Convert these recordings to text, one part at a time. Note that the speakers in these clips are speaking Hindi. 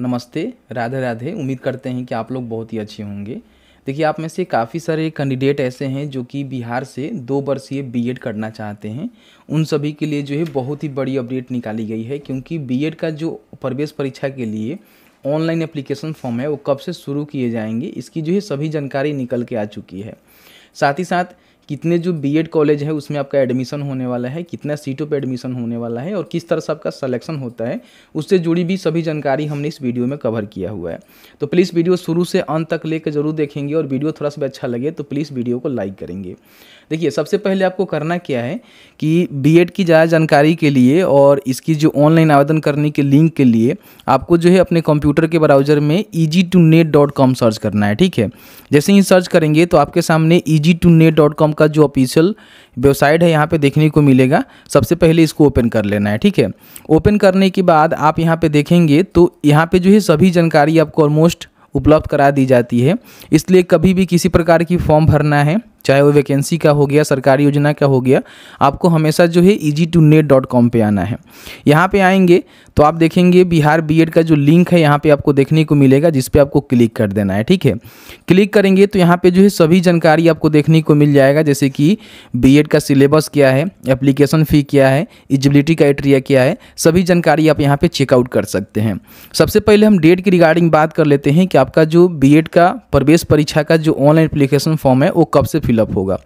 नमस्ते राधे राधे उम्मीद करते हैं कि आप लोग बहुत ही अच्छे होंगे देखिए आप में से काफ़ी सारे कैंडिडेट ऐसे हैं जो कि बिहार से दो वर्षीय बीएड करना चाहते हैं उन सभी के लिए जो है बहुत ही बड़ी अपडेट निकाली गई है क्योंकि बीएड का जो प्रवेश परीक्षा के लिए ऑनलाइन एप्लीकेशन फॉर्म है वो कब से शुरू किए जाएंगे इसकी जो है सभी जानकारी निकल के आ चुकी है साथ ही साथ कितने जो बीएड कॉलेज है उसमें आपका एडमिशन होने वाला है कितना सीटों पर एडमिशन होने वाला है और किस तरह से आपका सलेक्शन होता है उससे जुड़ी भी सभी जानकारी हमने इस वीडियो में कवर किया हुआ है तो प्लीज़ वीडियो शुरू से अंत तक लेकर जरूर देखेंगे और वीडियो थोड़ा सा अच्छा लगे तो प्लीज़ वीडियो को लाइक करेंगे देखिए सबसे पहले आपको करना क्या है कि एड की ज़्यादा जानकारी के लिए और इसकी जो ऑनलाइन आवेदन करने के लिंक के लिए आपको जो है अपने कंप्यूटर के ब्राउज़र में easy to net dot com search करना है ठीक है जैसे ही सर्च करेंगे तो आपके सामने easy to net dot com का जो ऑफिशियल वेबसाइट है यहाँ पे देखने को मिलेगा सबसे पहले इसको ओपन कर लेना है ठीक है ओपन करने के बाद आप यहाँ पे देखेंगे तो यहाँ पे जो है सभी जानकारी आपको ऑलमोस्ट उपलब्ध करा दी जाती है इसलिए कभी भी किसी प्रकार की फॉर्म भरना है चाहे वो वैकेंसी का हो गया सरकारी योजना का हो गया आपको हमेशा जो है easy to net dot com पर आना है यहाँ पर आएंगे तो आप देखेंगे बिहार बी एड का जो लिंक है यहाँ पर आपको देखने को मिलेगा जिस पर आपको क्लिक कर देना है ठीक है क्लिक करेंगे तो यहाँ पर जो है सभी जानकारी आपको देखने को मिल जाएगा जैसे कि बी का सिलेबस क्या है एप्लीकेशन फ़ी क्या है इजिबिलिटी क्राइटेरिया क्या है सभी जानकारी आप यहाँ पर चेकआउट कर सकते हैं सबसे पहले हम डेट की रिगार्डिंग बात कर लेते हैं कि आपका जो बी का प्रवेश परीक्षा का जो ऑनलाइन अप्लीकेशन फॉर्म है वो कब से फिल फिलअप होगा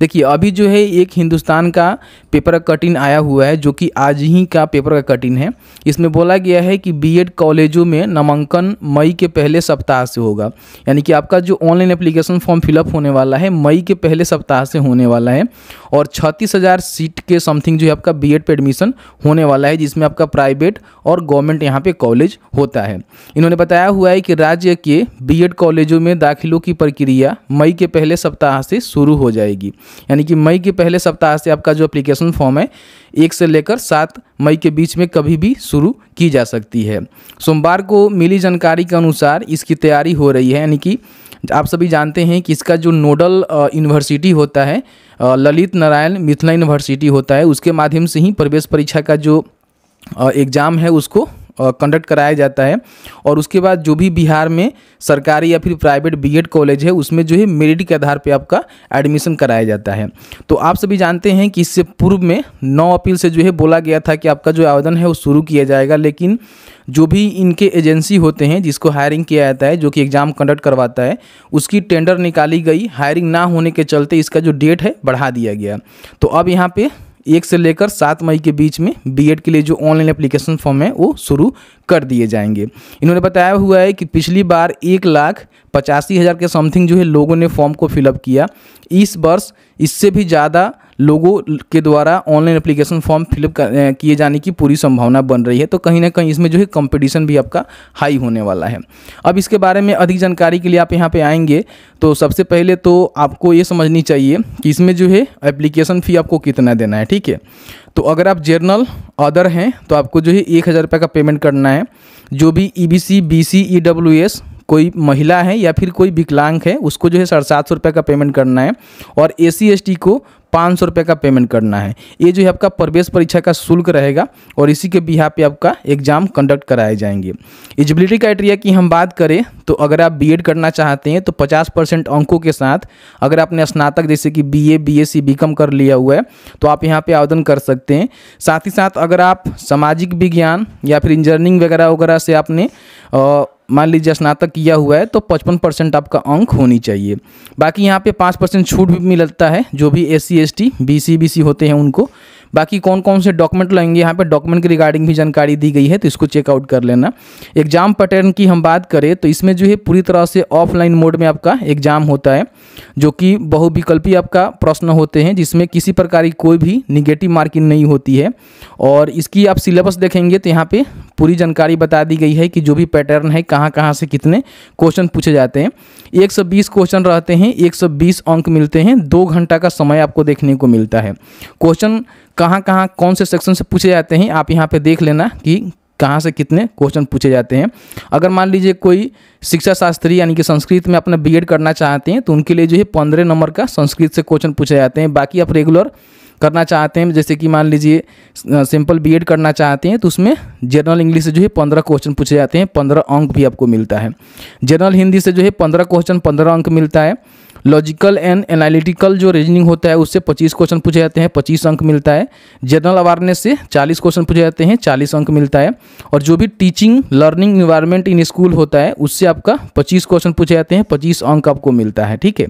देखिए अभी जो है एक हिंदुस्तान का पेपर का कटिन आया हुआ है जो कि आज ही का पेपर का कटिन है इसमें बोला गया है कि बीएड कॉलेजों में नामांकन मई के पहले सप्ताह से होगा यानी कि आपका जो ऑनलाइन एप्लीकेशन फॉर्म फिलअप होने वाला है मई के पहले सप्ताह से होने वाला है और छत्तीस हज़ार सीट के समथिंग जो है आपका बी एड पे एडमिशन होने वाला है जिसमें आपका प्राइवेट और गवर्नमेंट यहाँ पे कॉलेज होता है इन्होंने बताया हुआ है कि राज्य के बीएड कॉलेजों में दाखिलों की प्रक्रिया मई के पहले सप्ताह से शुरू हो जाएगी यानी कि मई के पहले सप्ताह से आपका जो अप्लीकेशन फॉर्म है एक से लेकर सात मई के बीच में कभी भी शुरू की जा सकती है सोमवार को मिली जानकारी के अनुसार इसकी तैयारी हो रही है यानी कि आप सभी जानते हैं कि इसका जो नोडल यूनिवर्सिटी होता है ललित नारायण मिथिला यूनिवर्सिटी होता है उसके माध्यम से ही प्रवेश परीक्षा का जो एग्ज़ाम है उसको कंडक्ट कराया जाता है और उसके बाद जो भी बिहार में सरकारी या फिर प्राइवेट बीएड कॉलेज है उसमें जो है मेरिट के आधार पर आपका एडमिशन कराया जाता है तो आप सभी जानते हैं कि इससे पूर्व में नौ अप्रैल से जो है बोला गया था कि आपका जो आवेदन है वो शुरू किया जाएगा लेकिन जो भी इनके एजेंसी होते हैं जिसको हायरिंग किया जाता है जो कि एग्ज़ाम कंडक्ट करवाता है उसकी टेंडर निकाली गई हायरिंग ना होने के चलते इसका जो डेट है बढ़ा दिया गया तो अब यहाँ पे एक से लेकर सात मई के बीच में बीएड के लिए जो ऑनलाइन एप्लीकेशन फॉर्म है वो शुरू कर दिए जाएंगे इन्होंने बताया हुआ है कि पिछली बार एक लाख पचासी हज़ार के समथिंग जो है लोगों ने फॉर्म को फिलअप किया इस वर्ष इससे भी ज़्यादा लोगों के द्वारा ऑनलाइन एप्लीकेशन फॉर्म फिलअप किए जाने की पूरी संभावना बन रही है तो कहीं ना कहीं इसमें जो है कंपटीशन भी आपका हाई होने वाला है अब इसके बारे में अधिक जानकारी के लिए आप यहाँ पे आएंगे तो सबसे पहले तो आपको ये समझनी चाहिए कि इसमें जो है एप्लीकेशन फ़ी आपको कितना देना है ठीक है तो अगर आप जर्नल अदर हैं तो आपको जो है एक हज़ार रुपये का पेमेंट करना है जो भी E B C B C E W S कोई महिला है या फिर कोई विकलांग है उसको जो है साढ़े सात सौ रुपये का पेमेंट करना है और ए सी एस टी को पाँच सौ रुपये का पेमेंट करना है ये जो है आपका प्रवेश परीक्षा का शुल्क रहेगा और इसी के बिहार पे आपका एग्जाम कंडक्ट कराए जाएंगे एलिजिबिलिटी क्राइटेरिया की हम बात करें तो अगर आप बीएड करना चाहते हैं तो पचास परसेंट अंकों के साथ अगर आपने स्नातक जैसे कि बीए बीएससी बीकॉम कर लिया हुआ है तो आप यहाँ पर आवेदन कर सकते हैं साथ ही साथ अगर आप सामाजिक विज्ञान या फिर इंजीनियरिंग वगैरह वगैरह से आपने आ, मान लीजिए स्नातक किया हुआ है तो पचपन परसेंट आपका अंक होनी चाहिए बाकी यहाँ पे पाँच परसेंट छूट भी मिलता है जो भी S C S T B C B C होते हैं उनको बाकी कौन कौन से डॉक्यूमेंट लगेंगे यहाँ पे डॉक्यूमेंट की रिगार्डिंग भी जानकारी दी गई है तो इसको चेकआउट कर लेना एग्जाम पैटर्न की हम बात करें तो इसमें जो है पूरी तरह से ऑफलाइन मोड में आपका एग्जाम होता है जो कि बहुविकल्पी आपका प्रश्न होते हैं जिसमें किसी प्रकार की कोई भी निगेटिव मार्किंग नहीं होती है और इसकी आप सिलेबस देखेंगे तो यहाँ पर पूरी जानकारी बता दी गई है कि जो भी पैटर्न है कहाँ कहाँ कहाँ से कितने क्वेश्चन पूछे जाते हैं 120 क्वेश्चन रहते हैं 120 अंक मिलते हैं दो घंटा का समय आपको देखने को मिलता है क्वेश्चन कहाँ कहाँ कौन से सेक्शन से पूछे जाते हैं आप यहाँ पे देख लेना कि कहाँ से कितने क्वेश्चन पूछे जाते हैं अगर मान लीजिए कोई शिक्षा शास्त्री यानी कि संस्कृत में अपना बीएड करना चाहते हैं तो उनके लिए जो है पंद्रह नंबर का संस्कृत से क्वेश्चन पूछे जाते हैं बाकी आप रेगुलर करना चाहते हैं जैसे कि मान लीजिए सिंपल बीएड करना चाहते हैं तो उसमें जनरल इंग्लिश से जो है पंद्रह क्वेश्चन पूछे जाते हैं पंद्रह अंक भी आपको मिलता है जनरल हिंदी से जो है पंद्रह क्वेश्चन पंद्रह अंक मिलता है लॉजिकल एंड एनालिटिकल जो रीजनिंग होता है उससे 25 क्वेश्चन पूछे जाते हैं 25 अंक मिलता है जनरल अवेयरनेस से 40 क्वेश्चन पूछे जाते हैं 40 अंक मिलता है और जो भी teaching learning environment in school होता है उससे आपका 25 क्वेश्चन पूछे जाते हैं 25 अंक आपको मिलता है ठीक है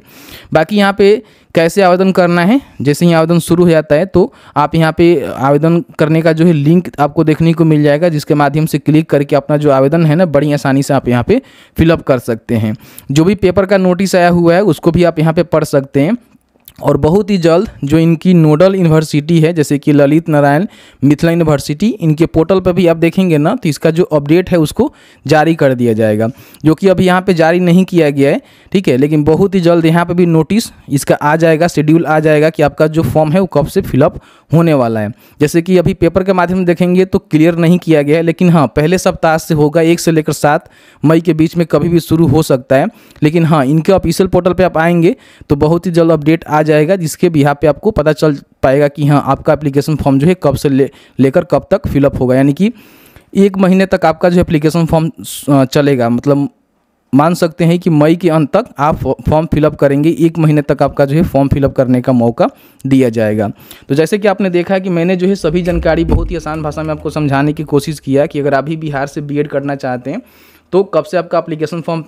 बाकी यहाँ पे कैसे आवेदन करना है जैसे ही आवेदन शुरू हो जाता है तो आप यहाँ पे आवेदन करने का जो है लिंक आपको देखने को मिल जाएगा जिसके माध्यम से क्लिक करके अपना जो आवेदन है ना बड़ी आसानी से आप यहाँ पे फिलअप कर सकते हैं जो भी पेपर का नोटिस आया हुआ है उसको भी आप यहाँ पे पढ़ सकते हैं और बहुत ही जल्द जो इनकी नोडल यूनिवर्सिटी है जैसे कि ललित नारायण मिथिला यूनिवर्सिटी इनके पोर्टल पर भी आप देखेंगे ना तो इसका जो अपडेट है उसको जारी कर दिया जाएगा जो कि अभी यहाँ पे जारी नहीं किया गया है ठीक है लेकिन बहुत ही जल्द यहाँ पे भी नोटिस इसका आ जाएगा शेड्यूल आ जाएगा कि आपका जो फॉर्म है वो कब से फिलअप होने वाला है जैसे कि अभी पेपर के माध्यम देखेंगे तो क्लियर नहीं किया गया है लेकिन हाँ पहले सप्ताह से होगा एक से लेकर सात मई के बीच में कभी भी शुरू हो सकता है लेकिन हाँ इनके ऑफिशियल पोर्टल पर आप आएंगे तो बहुत ही जल्द अपडेट आ जाएगा जिसके भी यहाँ पे आपको पता चल पाएगा कि हाँ आपका एप्लीकेशन फॉर्म जो है कब से ले लेकर कब तक फिलअप होगा यानी कि एक महीने तक आपका जो एप्लीकेशन फॉर्म चलेगा मतलब मान सकते हैं कि मई के अंत तक आप फॉर्म फिलअप करेंगे एक महीने तक आपका जो है फॉर्म फिलअप करने का मौका दिया जाएगा तो जैसे कि आपने देखा कि मैंने जो है सभी जानकारी बहुत ही आसान भाषा में आपको समझाने की कोशिश किया कि अगर अभी बिहार से बीएड करना चाहते हैं तो कब से आपका अप्लीकेशन फॉर्म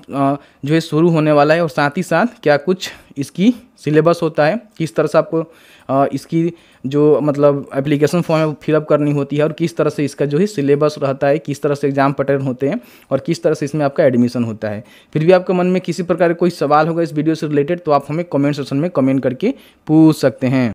जो है शुरू होने वाला है और साथ ही साथ क्या कुछ इसकी सिलेबस होता है किस तरह से आपको इसकी जो मतलब एप्लीकेशन फॉर्म है वो फिलअप करनी होती है और किस तरह से इसका जो है सिलेबस रहता है किस तरह से एग्ज़ाम पैटर्न होते हैं और किस तरह से इसमें आपका एडमिशन होता है फिर भी आपके मन में किसी प्रकार का कोई सवाल होगा इस वीडियो से रिलेटेड तो आप हमें कमेंट सेक्शन में कमेंट करके पूछ सकते हैं